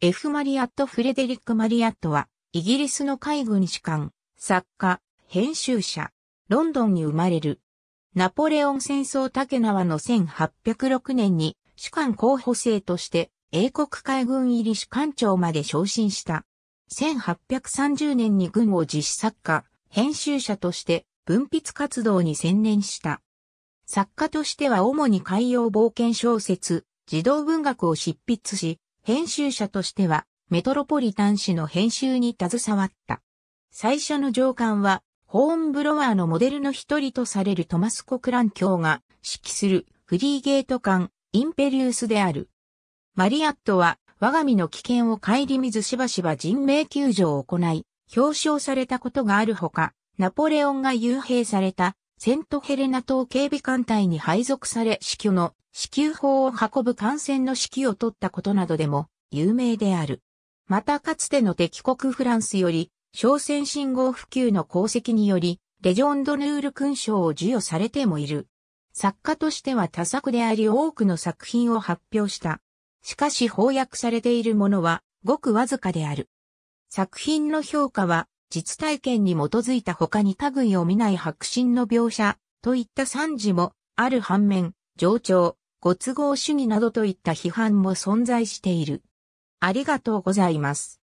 F. マリアット・フレデリック・マリアットは、イギリスの海軍士官、作家、編集者、ロンドンに生まれる。ナポレオン戦争竹縄の1806年に、士官候補生として、英国海軍入り士官長まで昇進した。1830年に軍を実施作家、編集者として、文筆活動に専念した。作家としては主に海洋冒険小説、児童文学を執筆し、編集者としては、メトロポリタン誌の編集に携わった。最初の上官は、ホーンブロワーのモデルの一人とされるトマス・コクラン卿が指揮するフリーゲート艦インペリウスである。マリアットは我が身の危険を顧みずしばしば人命救助を行い、表彰されたことがあるほか、ナポレオンが幽閉されたセントヘレナ島警備艦隊に配属され死去の子宮砲を運ぶ艦船の指揮を取ったことなどでも有名である。またかつての敵国フランスより、商船信号普及の功績により、レジョンドヌール勲章を授与されてもいる。作家としては多作であり多くの作品を発表した。しかし翻訳されているものはごくわずかである。作品の評価は実体験に基づいた他に類を見ない白真の描写といった賛辞もある反面、上長、ご都合主義などといった批判も存在している。ありがとうございます。